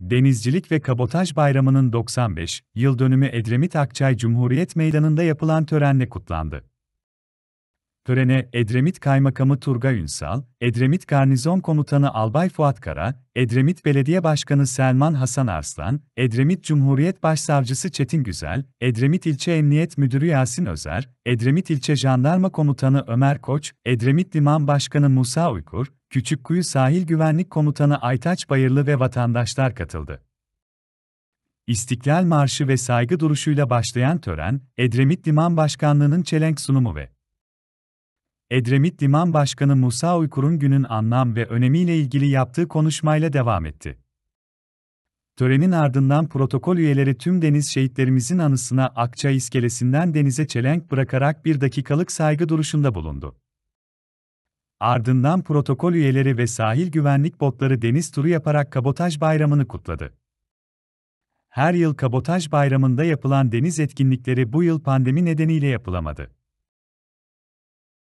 Denizcilik ve Kabotaj Bayramı'nın 95 yıl dönümü Edremit Akçay Cumhuriyet Meydanı'nda yapılan törenle kutlandı. Törene Edremit Kaymakamı Turgay Ünsal, Edremit Garnizon Komutanı Albay Fuat Kara, Edremit Belediye Başkanı Selman Hasan Arslan, Edremit Cumhuriyet Başsavcısı Çetin Güzel, Edremit İlçe Emniyet Müdürü Yasin Özer, Edremit İlçe Jandarma Komutanı Ömer Koç, Edremit Liman Başkanı Musa Uykur, Küçükkuyu Sahil Güvenlik Komutanı Aytaç Bayırlı ve vatandaşlar katıldı. İstiklal Marşı ve saygı duruşuyla başlayan tören, Edremit Liman Başkanlığı'nın çelenk sunumu ve Edremit Liman Başkanı Musa Uykur'un günün anlam ve önemiyle ilgili yaptığı konuşmayla devam etti. Törenin ardından protokol üyeleri tüm deniz şehitlerimizin anısına Akça iskelesinden denize çelenk bırakarak bir dakikalık saygı duruşunda bulundu. Ardından protokol üyeleri ve sahil güvenlik botları deniz turu yaparak kabotaj bayramını kutladı. Her yıl kabotaj bayramında yapılan deniz etkinlikleri bu yıl pandemi nedeniyle yapılamadı.